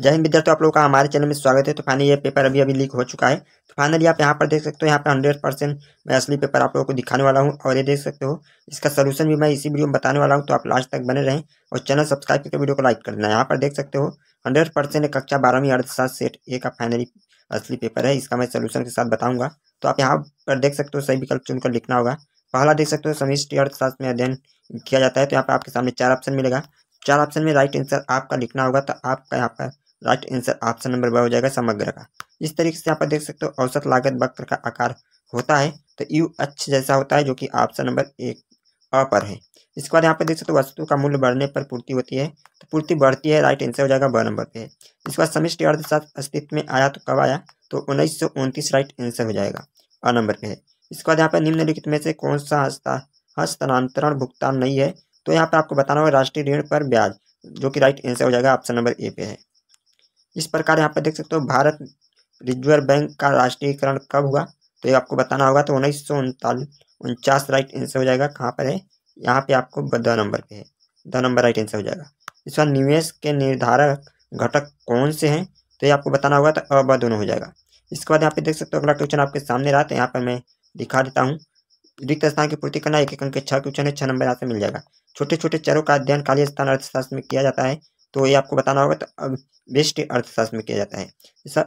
जय हिंद विद्यार्थी आप लोगों का हमारे चैनल में स्वागत है तो फाइनली ये पेपर अभी अभी लीक हो चुका है तो फाइनली आप यहाँ पर देख सकते हो यहाँ पर हंड्रेड परसेंट मैं असली पेपर आप लोगों को दिखाने वाला हूँ और ये देख सकते हो इसका सलूशन भी मैं इसी वीडियो में बताने वाला हूँ तो आप लास्ट तक बने रहें और चैनल सब्सक्राइब करके वीडियो को लाइक कर देना यहाँ पर देख सकते हो हंड्रेड परसेंट कक्षा बारहवीं अर्थशास्त्र सेट ए का फाइनली असली पेपर है इसका मैं सोल्यूशन के साथ बताऊँगा तो आप यहाँ पर देख सकते हो सही विकल्प चुनकर लिखना होगा पहला देख सकते हो समिष्टि अर्थशास्त्र में अध्ययन किया जाता है तो यहाँ पर आपके सामने चार ऑप्शन मिलेगा चार ऑप्शन में राइट आंसर आपका लिखना होगा तो आपका यहाँ पर राइट आंसर ऑप्शन नंबर बड़ा हो जाएगा समग्र का इस तरीके से आप देख सकते हो औसत लागत वक्र का आकार होता है तो यू अच्छ जैसा होता है जो कि ऑप्शन नंबर एक अ पर है इसके बाद यहाँ पर देख सकते हो वस्तु का मूल्य बढ़ने पर पूर्ति होती है तो पूर्ति बढ़ती है राइट आंसर हो जाएगा ब नंबर पे इसके बाद समिष्टि अर्थशास्त्र अस्तित्व में आया तो कब आया तो उन्नीस राइट आंसर हो जाएगा अ नंबर पे है इसके बाद यहाँ पर निम्नलिखित में से कौन सा हस्ता हस्तांतरण भुगतान नहीं है तो यहाँ पर आपको बताना होगा राष्ट्रीय ऋण पर ब्याज जो कि राइट आंसर हो जाएगा ऑप्शन नंबर ए पे है इस प्रकार यहाँ पर देख सकते हो भारत रिजर्व बैंक का राष्ट्रीयकरण कब हुआ तो ये आपको बताना होगा तो उन्नीस सौ उनचास राइट आंसर हो जाएगा कहाँ पर है यहाँ पे आपको दो नंबर पे है दो नंबर राइट आंसर हो जाएगा इसका निवेश के निर्धारक घटक कौन से हैं तो ये आपको बताना होगा तो अब दोनों हो जाएगा इसके बाद यहाँ पे देख सकते हो अगला क्वेश्चन आपके सामने रहा तो यहाँ पर मैं दिखा देता हूँ रिक्त स्थान की पूर्ति करना एक एक अंक के छः क्वेश्चन है छः नंबर यहाँ से मिल जाएगा छोटे छोटे चरों का अध्ययन काली स्थान अर्थशास्त्र में किया जाता है तो ये आपको बताना होगा तो वृष्टि अर्थशास्त्र में किया जाता है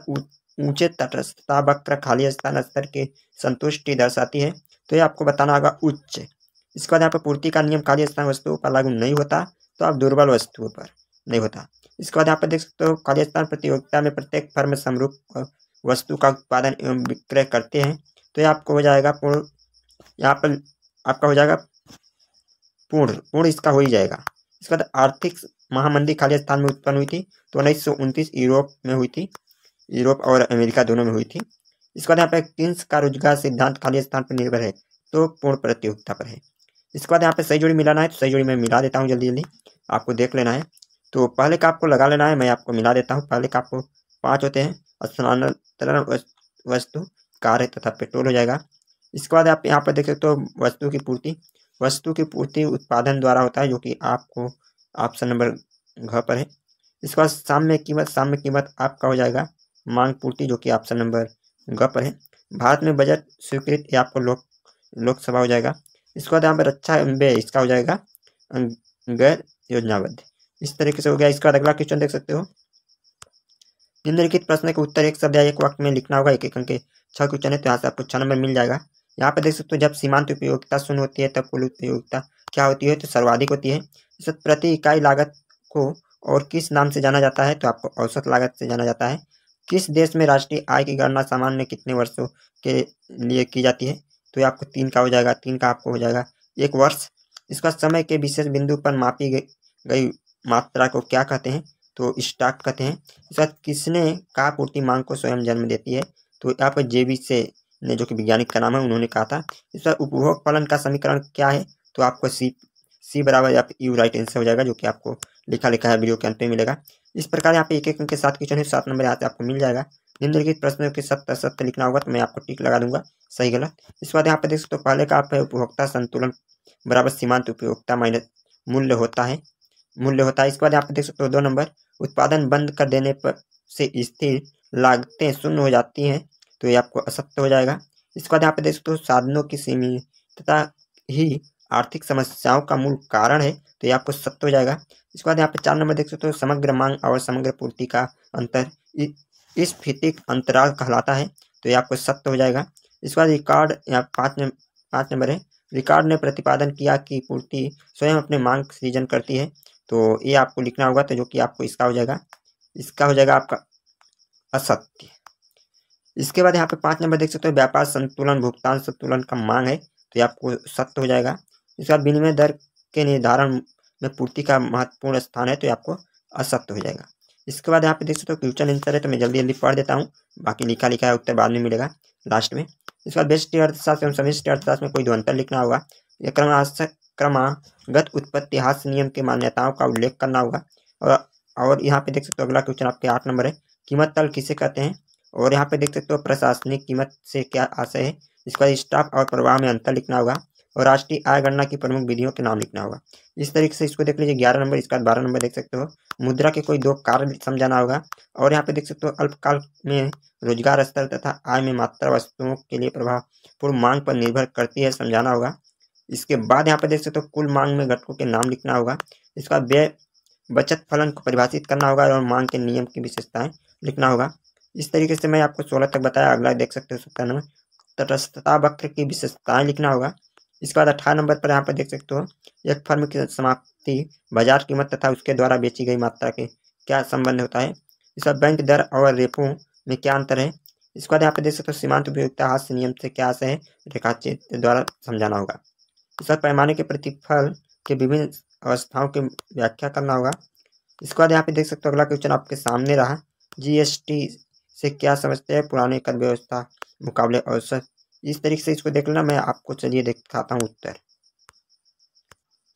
ऊंचे तटस्थता वक्र खाली स्थान स्तर की संतुष्टि दर्शाती है तो ये आपको बताना होगा उच्च इसके बाद यहाँ पर पूर्ति का नियम खाली स्थान वस्तुओं पर लागू नहीं होता तो आप दुर्बल वस्तुओं पर नहीं होता इसके बाद यहाँ पर देख सकते हो खाली स्थान प्रतियोगिता में प्रत्येक फर्म समरूप वस्तु का उत्पादन एवं विक्रय करते हैं तो ये आपको हो जाएगा पूर्ण यहाँ पर आपका हो जाएगा पूर्ण पूर्ण इसका हो ही जाएगा इसके बाद आर्थिक महामंदी खाली स्थान में उत्पन्न हुई थी तो उन्नीस यूरोप में हुई थी यूरोप और अमेरिका दोनों में हुई थी इसके बाद यहाँ पे किन्स का रोजगार सिद्धांत खाली स्थान पर निर्भर है तो पूर्ण प्रतियोगिता पर है इसके बाद यहाँ पे सही जोड़ी मिलाना है तो सही जोड़ी मैं मिला देता हूँ जल्दी जल्दी आपको देख लेना है तो पहले का आपको लगा लेना है मैं आपको मिला देता हूँ पहले का आपको पाँच होते हैं स्थानांतरण वस्तु कार्य तथा पेट्रोल हो जाएगा इसके बाद आप यहाँ पर देख सकते हो वस्तु की पूर्ति वस्तु की पूर्ति उत्पादन द्वारा होता है जो कि आपको ऑप्शन नंबर घ पर है इसके बाद साम्य कीमत साम्य कीमत आपका हो जाएगा मांग पूर्ति जो कि ऑप्शन नंबर ग पर है भारत में बजट स्वीकृत या आपको लोक लोकसभा हो जाएगा इसके बाद यहाँ पर रक्षा व्यय इसका हो जाएगा अं, गैर योजनाबद्ध इस तरीके से हो गया इसके बाद अगला क्वेश्चन देख सकते हो निम्नलिखित प्रश्न के उत्तर एक शब्द या एक वाक्य में लिखना होगा एक एक अंक के छः क्वेश्चन है तो यहाँ से आपको छः नंबर मिल जाएगा यहाँ पर देख सकते हो जब सीमांत उपयोगिता शून्य होती है तब कुल उपयोगिता क्या होती है तो सर्वाधिक होती है प्रति इकाई लागत को और किस नाम से जाना जाता है तो आपको औसत लागत से जाना जाता है किस देश में राष्ट्रीय आय की गणना सामान्य कितने वर्षों के लिए की जाती है तो ये आपको तीन का हो जाएगा तीन का आपको हो जाएगा एक वर्ष इसका समय के विशेष बिंदु पर मापी गई मात्रा को क्या कहते हैं तो स्टॉक कहते हैं इसका किसने का पूर्ति मांग को स्वयं जन्म देती है तो आपको जेबी से ने जो कि वैज्ञानिक का नाम है उन्होंने कहा था इस पर उपभोग फलन का समीकरण क्या है तो आपको सी सी बराबर या यू राइट आंसर हो जाएगा जो कि आपको लिखा लिखा है वीडियो के अंत में मिलेगा इस प्रकार यहाँ पे एक एक अंक के साथ क्वेश्चन है सात नंबर यहाँ से आपको मिल जाएगा निम्नलिखित प्रश्न के सत्य सत्य लिखना होगा तो मैं आपको टिक लगा दूंगा सही गलत इसके बाद यहाँ पे देख सकते हो पहले का आप उपभोक्ता संतुलन बराबर सीमांत उपभोक्ता माइनस मूल्य होता है मूल्य होता है इसके बाद यहाँ पे देख सकते हो दो नंबर उत्पादन बंद कर देने पर से स्थिर लागतें शून्य हो जाती हैं तो ये आपको असक्त हो जाएगा इसके बाद यहाँ पे देख सकते हो साधनों की तथा ही आर्थिक समस्याओं का मूल कारण है तो ये आपको सत्य हो जाएगा इसके बाद यहाँ पे चार नंबर देख सकते हो समग्र मांग और समग्र पूर्ति का अंतर इस फीतिक अंतराल कहलाता है तो ये आपको सत्य हो जाएगा इसके बाद रिकॉर्ड यहाँ पाँच पाँच नंबर है रिकॉर्ड ने प्रतिपादन किया कि पूर्ति स्वयं अपने मांग सृजन करती है तो ये आपको लिखना होगा तो जो कि आपको इसका हो जाएगा इसका हो जाएगा आपका असत्य इसके बाद यहाँ पे पांच नंबर देख सकते हो व्यापार संतुलन भुगतान संतुलन का मांग है तो ये आपको सत्य हो जाएगा इसके बाद विनिमय दर के निर्धारण में पूर्ति का महत्वपूर्ण स्थान है तो ये आपको असत्य हो जाएगा इसके बाद यहाँ पे देख सकते हो क्वेश्चन आंसर है तो मैं जल्दी जल्दी पढ़ देता हूँ बाकी लिखा लिखा है उत्तर बाद में मिलेगा लास्ट में इसके बाद बेस्ट अर्थशास्त्र एवं समिष्ट अर्थशास्त्र में कोई दो अंतर लिखना होगा या क्रम क्रमागत उत्पत्ति हास्य नियम की मान्यताओं का उल्लेख करना होगा और और यहाँ पे देख सकते हो अगला क्वेश्चन आपके आठ नंबर है कीमत तल किसे कहते हैं और यहाँ पे देख सकते हो प्रशासनिक कीमत से क्या आशय है इसका स्टाफ और प्रवाह में अंतर लिखना होगा और राष्ट्रीय आय गणना की प्रमुख विधियों के नाम लिखना होगा इस तरीके से इसको देख लीजिए ग्यारह नंबर इसका बारह नंबर देख सकते हो मुद्रा के कोई दो कार्य समझाना होगा और यहाँ पे देख सकते हो अल्पकाल में रोजगार स्तर तथा आय में मात्रा वस्तुओं के लिए प्रभाव पूर्व मांग पर निर्भर करती है समझाना होगा इसके बाद यहाँ पे देख सकते हो कुल मांग में घटकों के नाम लिखना होगा इसका व्यय बचत फलन को परिभाषित करना होगा और मांग के नियम की विशेषताएं लिखना होगा इस तरीके से मैं आपको सोलह तक बताया अगला देख सकते हो सत्रह नंबर तटस्थता वक्र की विशेषताएं लिखना होगा इसके बाद अठारह नंबर पर यहाँ पर देख सकते हो एक फर्म की समाप्ति बाजार कीमत तथा उसके द्वारा बेची गई मात्रा के क्या संबंध होता है इसका बैंक दर और रेपो में क्या अंतर है इसके बाद यहाँ पर देख सकते हो सीमांत उपयोगिता हास्य नियम से क्या आशय है रेखा चित्र द्वारा समझाना होगा इसका पैमाने के प्रतिफल के विभिन्न अवस्थाओं की व्याख्या करना होगा इसके बाद यहाँ पे देख सकते हो अगला क्वेश्चन आपके सामने रहा जीएसटी से क्या समझते हैं पुराने कर व्यवस्था मुकाबले अवसर इस तरीके से इसको देख लेना मैं आपको चलिए दिखाता हूँ उत्तर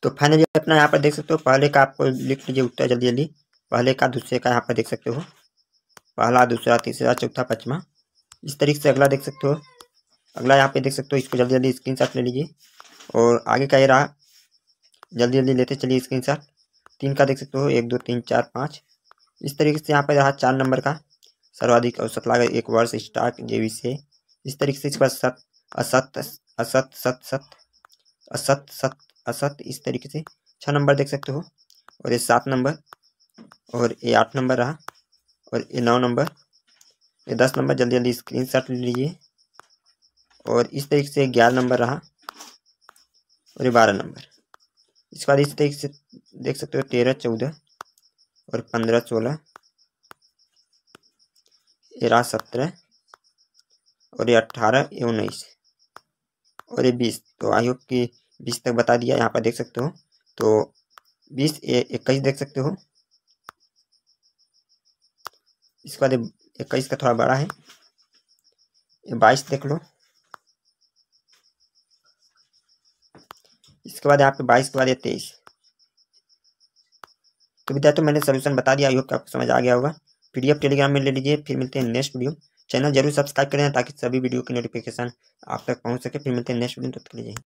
तो फाइनली अपना यहाँ पर देख सकते हो पहले का आपको लिख लीजिए उत्तर जल्दी जल्दी पहले का दूसरे का यहाँ पर देख सकते हो पहला दूसरा तीसरा चौथा पचमा इस तरीके से अगला देख सकते हो अगला यहाँ पे देख सकते हो इसको जल्दी जल्दी स्क्रीन ले लीजिए और आगे का ये रहा जल्दी जल्दी लेते चलिए स्क्रीन तीन का देख सकते हो एक दो तीन चार पाँच इस तरीके से यहाँ पर रहा चार नंबर का सर्वाधिक औसत लागत एक वर्ष स्टॉक जेवी से इस तरीके से इसके बाद सत असत असत सत सत असत सत असत इस तरीके से छः नंबर देख सकते हो और ये सात नंबर और ये आठ नंबर रहा और ये नौ नंबर ये दस नंबर जल्दी जल्दी स्क्रीन शॉट ले लीजिए और इस तरीके से ग्यारह नंबर रहा और ये बारह नंबर इसके बाद इस तरीके से देख सकते हो तेरह चौदह और पंद्रह सोलह तेरह सत्रह और ये अट्ठारह ये उन्नीस और ये बीस तो आई होप कि बीस तक बता दिया यहाँ पर देख सकते हो तो बीस ये इक्कीस देख सकते हो इसके बाद इक्कीस का थोड़ा बड़ा है ये बाईस देख लो इसके बाद यहाँ पे बाईस के बाद ये तेईस तो तो मैंने सोल्यूशन बता दिया आई होप आपको समझ आ गया होगा पी टेलीग्राम में ले लीजिए फिर मिलते हैं नेक्स्ट वीडियो चैनल जरूर सब्सक्राइब करें ताकि सभी वीडियो की नोटिफिकेशन आप तक पहुंच सके फिर मिलते हैं नेक्स्ट वीडियो तब तक लीजिए